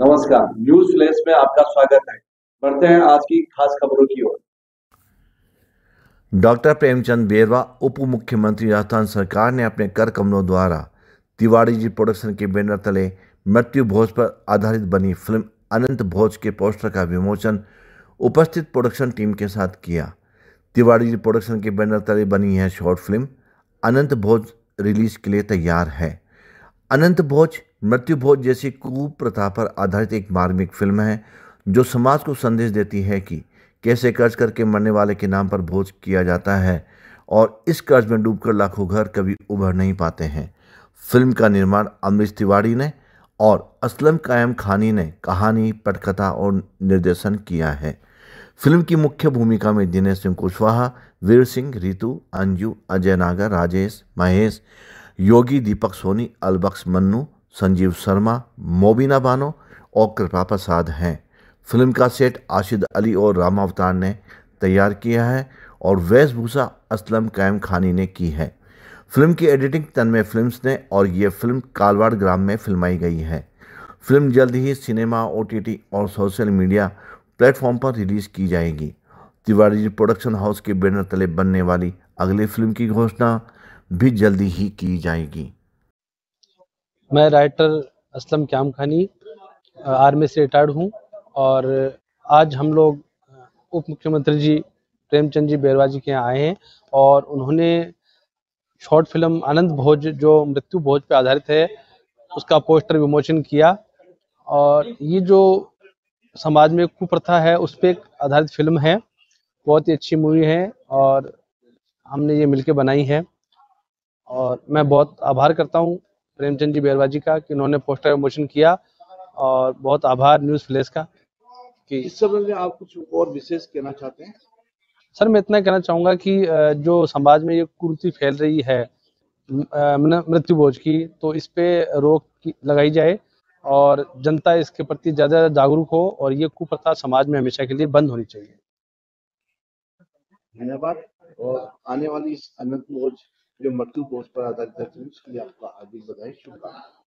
नमस्कार news flash में आपका स्वागत है बढ़ते हैं आज की खास खबरों की ओर डॉक्टर प्रेमचंद बेरवा उप मुख्यमंत्री राजस्थान सरकार ने अपने कर कमलों द्वारा तिवाड़ी जी प्रोडक्शन के बैनर तले मृत्यु भोज पर आधारित बनी फिल्म अनंत भोज के पोस्टर का विमोचन उपस्थित प्रोडक्शन टीम के साथ किया तिवाड़ी जी प्रोडक्शन के बैनर तले बनी यह शॉर्ट फिल्म अनंत भोज रिलीज के लिए तैयार है अनंत भोज मृत्यु भोज जैसी कुप्रथा पर आधारित एक मार्मिक फिल्म है जो समाज को संदेश देती है कि कैसे कर्ज करके मरने वाले के नाम पर भोज किया जाता है और इस कर्ज में डूबकर लाखों घर कभी उभर नहीं पाते हैं फिल्म का निर्माण अमरीश तिवारी ने और असलम कायम खानी ने कहानी पटकथा और निर्देशन किया है फिल्म की मुख्य भूमिका में दिनेश सिंह कुशवाहा वीर सिंह रितु अंजू अजय नागर राजेश महेश योगी दीपक सोनी अलबक्स मन्नू संजीव शर्मा मोबीना बानो और कृपा प्रसाद हैं फिल्म का सेट आशिद अली और रामा अवतार ने तैयार किया है और वेशभूषा असलम कैम खानी ने की है फिल्म की एडिटिंग तन्मय फिल्म्स ने और ये फिल्म कालवाड़ ग्राम में फिल्माई गई है फिल्म जल्द ही सिनेमा ओ और सोशल मीडिया प्लेटफॉर्म पर रिलीज़ की जाएगी तिवारी जी प्रोडक्शन हाउस के बैनर तले बनने वाली अगली फिल्म की घोषणा भी जल्दी ही की जाएगी मैं राइटर असलम क्याम खानी आर्मी से रिटायर्ड हूँ और आज हम लोग उप मुख्यमंत्री जी प्रेमचंद जी बैरवा जी के यहाँ आए हैं और उन्होंने शॉर्ट फिल्म आनंद भोज जो मृत्यु भोज पर आधारित है उसका पोस्टर विमोचन किया और ये जो समाज में कुप्रथा है उस पर आधारित फिल्म है बहुत ही अच्छी मूवी है और हमने ये मिलके बनाई है और मैं बहुत आभार करता हूँ प्रेमचंद जी बेरवा जी का कि उन्होंने पोस्टर प्रमोशन किया और बहुत आभार न्यूज़ फ्लेस का कि इस संबंध में आप कुछ और विशेष कहना चाहते हैं सर मैं इतना कहना चाहूँगा कि जो समाज में ये कुर्ती फैल रही है मृत्यु भोज की तो इस पे रोक लगाई जाए और जनता इसके प्रति ज़्यादा जागरूक हो और ये कुप्रथा समाज में हमेशा के लिए बंद होनी चाहिए धन्यवाद और आने वाली इस अनंत बोझ जो मृत्यु कोष पर आधारित करती है उसकी तो आपका हार्दिक बधाई शुभकामनाएं